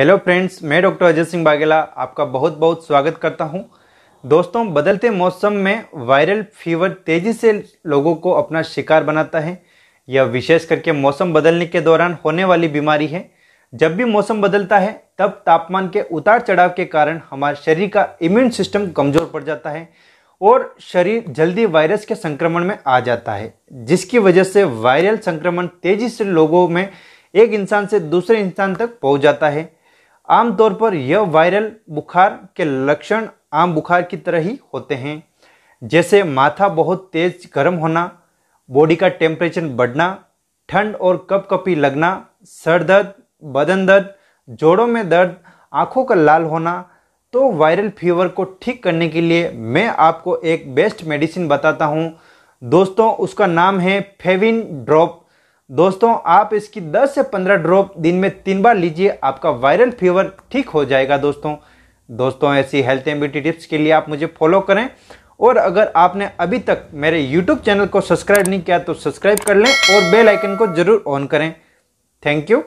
hello friends मैं doctor Ajay Singh Baghela आपका बहुत बहुत स्वागत करता हूं दोस्तों बदलते मौसम में वायरल फीवर तेजी से लोगों को अपना शिकार बनाता है यह विशेष करके मौसम बदलने के दौरान होने वाली बीमारी है जब भी मौसम बदलता है तब तापमान के उतार चढ़ाव के कारण हमारे शरीर का इम्यून सिस्टम कमज़ोर पड़ जाता है और शरीर जल्दी वायरस के संक्रमण में आ जाता है जिसकी वजह से वायरल संक्रमण तेजी से लोगों में एक इंसान से दूसरे इंसान तक पहुंच जाता है आमतौर पर यह वायरल बुखार के लक्षण आम बुखार की तरह ही होते हैं जैसे माथा बहुत तेज गर्म होना बॉडी का टेम्परेचर बढ़ना ठंड और कपकपी लगना सर दर्द बदन दर्द जोड़ों में दर्द आँखों का लाल होना तो वायरल फीवर को ठीक करने के लिए मैं आपको एक बेस्ट मेडिसिन बताता हूँ दोस्तों उसका नाम है फेविन ड्रॉप दोस्तों आप इसकी 10 से 15 ड्रॉप दिन में तीन बार लीजिए आपका वायरल फीवर ठीक हो जाएगा दोस्तों दोस्तों ऐसी हेल्थ एंड ब्यूटी टिप्स के लिए आप मुझे फॉलो करें और अगर आपने अभी तक मेरे यूट्यूब चैनल को सब्सक्राइब नहीं किया तो सब्सक्राइब कर लें और बेल आइकन को जरूर ऑन करें थैंक यू